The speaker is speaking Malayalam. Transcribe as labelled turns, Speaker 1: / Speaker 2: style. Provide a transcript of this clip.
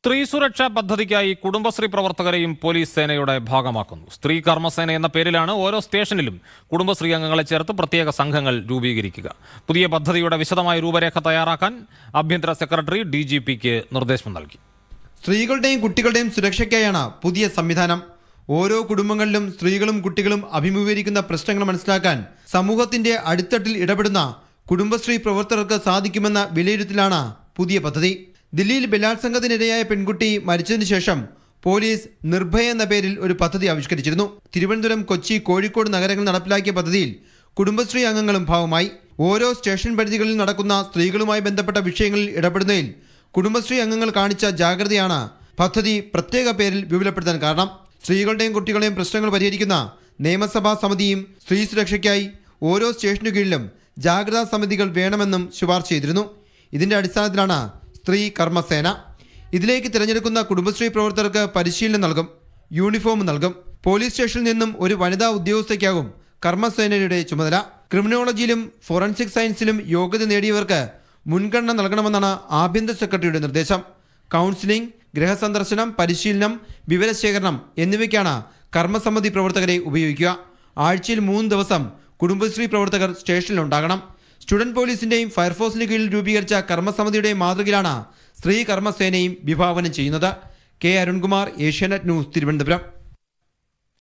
Speaker 1: സ്ത്രീ സുരക്ഷാ പദ്ധതിക്കായി കുടുംബശ്രീ പ്രവർത്തകരെയും പോലീസ് സേനയുടെ ഭാഗമാക്കുന്നു സ്ത്രീ കർമ്മസേന എന്ന പേരിലാണ് ഓരോ സ്റ്റേഷനിലും കുടുംബശ്രീ അംഗങ്ങളെ ചേർത്ത് പ്രത്യേക സംഘങ്ങൾ രൂപീകരിക്കുക പുതിയ പദ്ധതിയുടെ വിശദമായ രൂപരേഖ തയ്യാറാക്കാൻ ആഭ്യന്തര സെക്രട്ടറി ഡി ജി പിക്ക് നിർദ്ദേശം നൽകി
Speaker 2: സ്ത്രീകളുടെയും കുട്ടികളുടെയും സുരക്ഷയ്ക്കായാണ് പുതിയ സംവിധാനം ഓരോ കുടുംബങ്ങളിലും സ്ത്രീകളും കുട്ടികളും അഭിമുഖീകരിക്കുന്ന പ്രശ്നങ്ങൾ മനസ്സിലാക്കാൻ സമൂഹത്തിന്റെ അടിത്തട്ടിൽ ഇടപെടുന്ന കുടുംബശ്രീ പ്രവർത്തകർക്ക് സാധിക്കുമെന്ന വിലയിരുത്തലാണ് പുതിയ പദ്ധതി ദില്ലിയിൽ ബലാത്സംഗത്തിനിരയായ പെൺകുട്ടി മരിച്ചതിനു ശേഷം പോലീസ് നിർഭയ എന്ന പേരിൽ ഒരു പദ്ധതി ആവിഷ്കരിച്ചിരുന്നു തിരുവനന്തപുരം കൊച്ചി കോഴിക്കോട് നഗരങ്ങൾ നടപ്പിലാക്കിയ പദ്ധതിയിൽ കുടുംബശ്രീ അംഗങ്ങളും ഭാഗമായി ഓരോ സ്റ്റേഷൻ പരിധികളിൽ നടക്കുന്ന സ്ത്രീകളുമായി ബന്ധപ്പെട്ട വിഷയങ്ങളിൽ ഇടപെടുന്നതിൽ കുടുംബശ്രീ അംഗങ്ങൾ കാണിച്ച ജാഗ്രതയാണ് പദ്ധതി പ്രത്യേക പേരിൽ വിപുലപ്പെടുത്താൻ കാരണം സ്ത്രീകളുടെയും കുട്ടികളുടെയും പ്രശ്നങ്ങൾ പരിഹരിക്കുന്ന നിയമസഭാ സമിതിയും സ്ത്രീ സുരക്ഷയ്ക്കായി ഓരോ സ്റ്റേഷനു കീഴിലും ജാഗ്രതാ സമിതികൾ വേണമെന്നും ശുപാർശ ചെയ്തിരുന്നു ഇതിന്റെ അടിസ്ഥാനത്തിലാണ് സ്ത്രീ കർമ്മസേന ഇതിലേക്ക് തിരഞ്ഞെടുക്കുന്ന കുടുംബശ്രീ പ്രവർത്തകർക്ക് പരിശീലനം നൽകും യൂണിഫോം നൽകും പോലീസ് സ്റ്റേഷനിൽ നിന്നും ഒരു വനിതാ ഉദ്യോഗസ്ഥയ്ക്കാകും കർമ്മസേനയുടെ ചുമതല ക്രിമിനോളജിയിലും ഫോറൻസിക് സയൻസിലും യോഗ്യത നേടിയവർക്ക് മുൻഗണന നൽകണമെന്നാണ് ആഭ്യന്തര സെക്രട്ടറിയുടെ നിർദ്ദേശം കൗൺസിലിംഗ് ഗൃഹസന്ദർശനം പരിശീലനം വിവരശേഖരണം എന്നിവയ്ക്കാണ് കർമ്മസമിതി പ്രവർത്തകരെ ഉപയോഗിക്കുക ആഴ്ചയിൽ മൂന്ന് ദിവസം കുടുംബശ്രീ പ്രവർത്തകർ സ്റ്റേഷനിലുണ്ടാകണം സ്റ്റുഡന്റ് പോലീസിന്റെയും ഫയർഫോഴ്സിന് കീഴിൽ രൂപീകരിച്ച കർമ്മസമിതിയുടെയും മാതൃകയിലാണ് സ്ത്രീ കർമ്മസേനയും വിഭാവനം ചെയ്യുന്നത് കെ അരുൺകുമാർ ഏഷ്യാനെറ്റ് ന്യൂസ് തിരുവനന്തപുരം